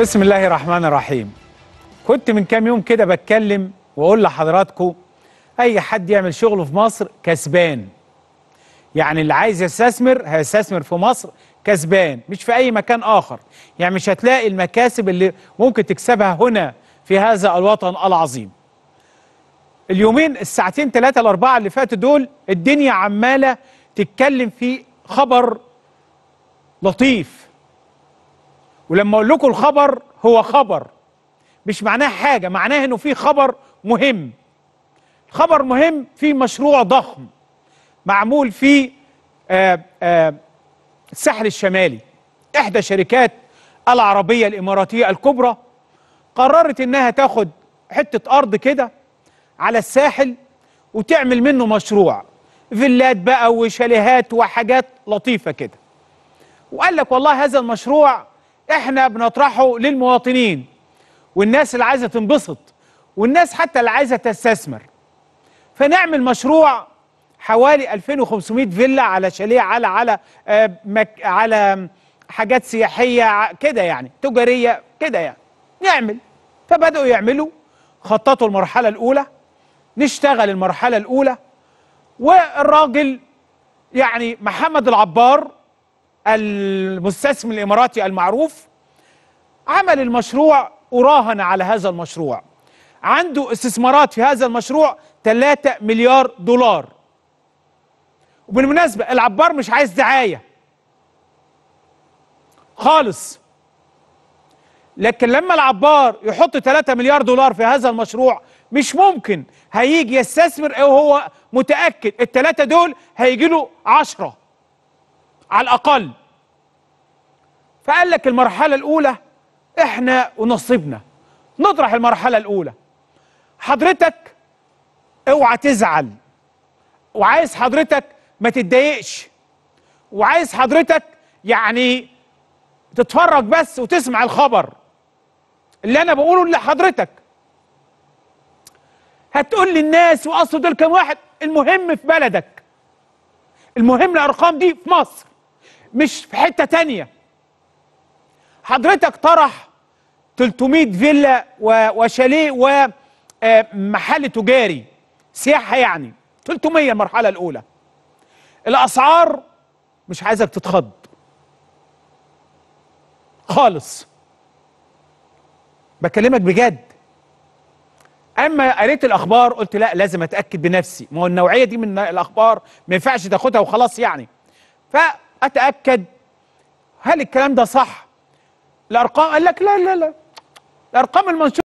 بسم الله الرحمن الرحيم كنت من كام يوم كده بتكلم واقول لحضراتكم اي حد يعمل شغله في مصر كسبان يعني اللي عايز يستثمر هيستثمر في مصر كسبان مش في اي مكان اخر يعني مش هتلاقي المكاسب اللي ممكن تكسبها هنا في هذا الوطن العظيم اليومين الساعتين ثلاثة الأربعة اللي فاتوا دول الدنيا عمالة تتكلم في خبر لطيف ولما اقول لكم الخبر هو خبر مش معناه حاجه معناه انه في خبر مهم خبر مهم في مشروع ضخم معمول في آآ آه، آآ آه، الساحل الشمالي احدى شركات العربيه الاماراتيه الكبرى قررت انها تاخد حته ارض كده على الساحل وتعمل منه مشروع فيلات بقى وشاليهات وحاجات لطيفه كده وقال لك والله هذا المشروع احنا بنطرحه للمواطنين والناس اللي عايزه تنبسط والناس حتى اللي عايزه تستثمر فنعمل مشروع حوالي 2500 فيلا على شاليه على على آه، مك على حاجات سياحيه كده يعني تجاريه كده يعني نعمل فبداوا يعملوا خططوا المرحله الاولى نشتغل المرحله الاولى والراجل يعني محمد العبار المستثمر الاماراتي المعروف عمل المشروع وراهن على هذا المشروع عنده استثمارات في هذا المشروع 3 مليار دولار وبالمناسبة العبار مش عايز دعاية خالص لكن لما العبار يحط 3 مليار دولار في هذا المشروع مش ممكن هيجي يستثمر وهو متأكد الثلاثة دول هيجي له 10 على الأقل فقال لك المرحلة الأولى إحنا ونصيبنا نطرح المرحلة الأولى حضرتك اوعى تزعل وعايز حضرتك ما تتضايقش وعايز حضرتك يعني تتفرج بس وتسمع الخبر اللي انا بقوله لحضرتك هتقول للناس واصل دول كم واحد المهم في بلدك المهم الارقام دي في مصر مش في حتة تانية حضرتك طرح 300 فيلا وشاليه ومحل آه، تجاري سياحة يعني 300 المرحلة الأولى الأسعار مش عايزك تتخض خالص بكلمك بجد اما قريت الاخبار قلت لا لازم اتاكد بنفسي ما هو النوعيه دي من الاخبار ما ينفعش تاخدها وخلاص يعني ف اتاكد هل الكلام ده صح الارقام قال لك لا لا لا الارقام المنشوره